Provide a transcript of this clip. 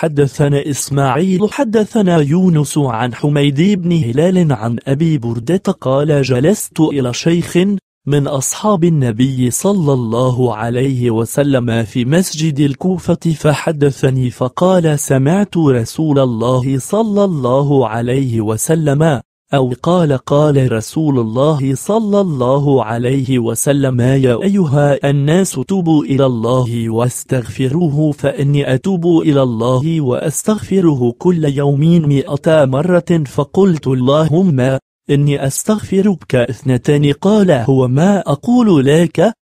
حدثنا إسماعيل حدثنا يونس عن حميد بن هلال عن أبي بردة قال جلست إلى شيخ من أصحاب النبي صلى الله عليه وسلم في مسجد الكوفة فحدثني فقال سمعت رسول الله صلى الله عليه وسلم أو قال قال رسول الله صلى الله عليه وسلم يا أيها الناس توبوا إلى الله واستغفروه فإني أتوب إلى الله وأستغفره كل يوم مئة مرة فقلت اللهم إني أستغفرك اثنتان قال هو ما أقول لك